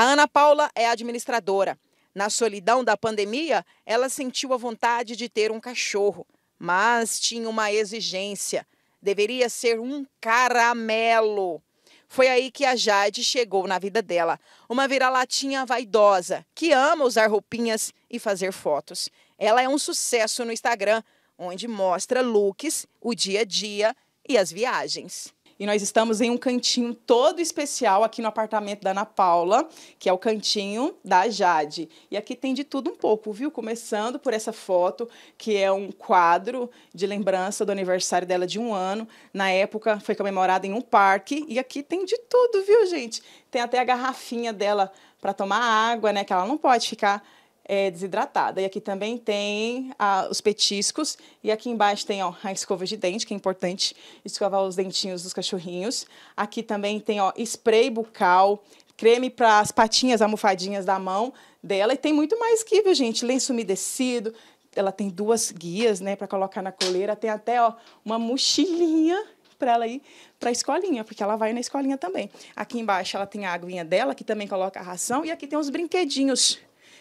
A Ana Paula é administradora. Na solidão da pandemia, ela sentiu a vontade de ter um cachorro, mas tinha uma exigência: deveria ser um caramelo. Foi aí que a Jade chegou na vida dela. Uma vira-latinha vaidosa, que ama usar roupinhas e fazer fotos. Ela é um sucesso no Instagram, onde mostra looks, o dia a dia e as viagens. E nós estamos em um cantinho todo especial aqui no apartamento da Ana Paula, que é o cantinho da Jade. E aqui tem de tudo um pouco, viu? Começando por essa foto, que é um quadro de lembrança do aniversário dela de um ano. Na época foi comemorada em um parque. E aqui tem de tudo, viu, gente? Tem até a garrafinha dela para tomar água, né? Que ela não pode ficar é, desidratada. E aqui também tem os petiscos. E aqui embaixo tem ó, a escova de dente, que é importante escovar os dentinhos dos cachorrinhos. Aqui também tem ó, spray bucal, creme para as patinhas, almofadinhas da mão dela. E tem muito mais que, viu, gente? Lenço umedecido. Ela tem duas guias, né, para colocar na coleira. Tem até ó, uma mochilinha para ela ir para a escolinha, porque ela vai na escolinha também. Aqui embaixo ela tem a aguinha dela, que também coloca a ração, e aqui tem uns brinquedinhos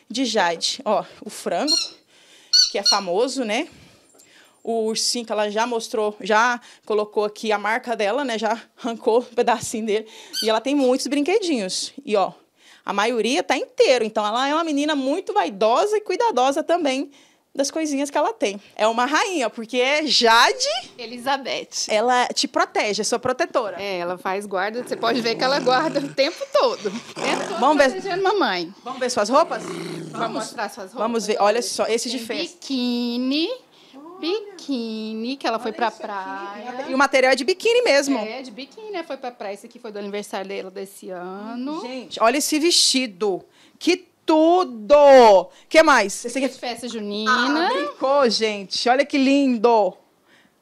de Jade. Ó, o frango, que é famoso, né? O ursinho que ela já mostrou, já colocou aqui a marca dela, né? Já arrancou um pedacinho dele. E ela tem muitos brinquedinhos. E ó, a maioria tá inteiro. Então ela é uma menina muito vaidosa e cuidadosa também das coisinhas que ela tem. É uma rainha, porque é Jade. Elizabeth. Ela te protege, é sua protetora. É, ela faz guarda, você pode ver que ela guarda o tempo todo. Vamos ver. mamãe. Vamos ver suas roupas? Vamos mostrar suas roupas. Vamos ver. Olha só, esse de festa. Biquíni. Biquíni, que ela Olha foi pra praia. Aqui. E o material é de biquíni mesmo. É, de biquíni, né? Foi pra praia. Esse aqui foi do aniversário dela desse ano. Gente, olha esse vestido. Que tudo! que mais? Esse aqui é festa junina. Ah, brincou, gente. Olha que lindo.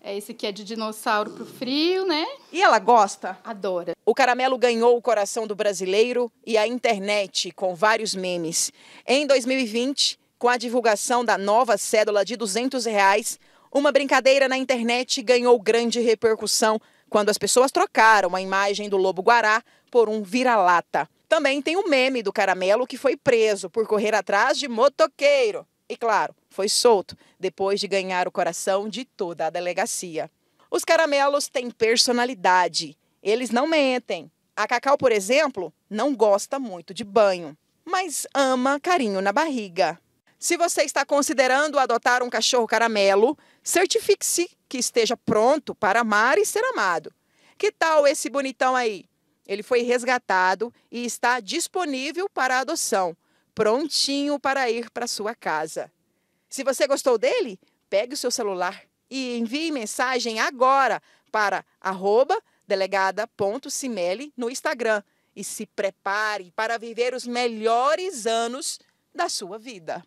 É esse aqui é de dinossauro pro frio, né? E ela gosta? Adora. O caramelo ganhou o coração do brasileiro e a internet com vários memes. Em 2020, com a divulgação da nova cédula de 200 reais, uma brincadeira na internet ganhou grande repercussão quando as pessoas trocaram a imagem do lobo guará por um vira-lata. Também tem o meme do caramelo que foi preso por correr atrás de motoqueiro. E claro, foi solto depois de ganhar o coração de toda a delegacia. Os caramelos têm personalidade, eles não mentem. A Cacau, por exemplo, não gosta muito de banho, mas ama carinho na barriga. Se você está considerando adotar um cachorro caramelo, certifique-se que esteja pronto para amar e ser amado. Que tal esse bonitão aí? Ele foi resgatado e está disponível para adoção, prontinho para ir para sua casa. Se você gostou dele, pegue o seu celular e envie mensagem agora para delegada.cimeli no Instagram e se prepare para viver os melhores anos da sua vida.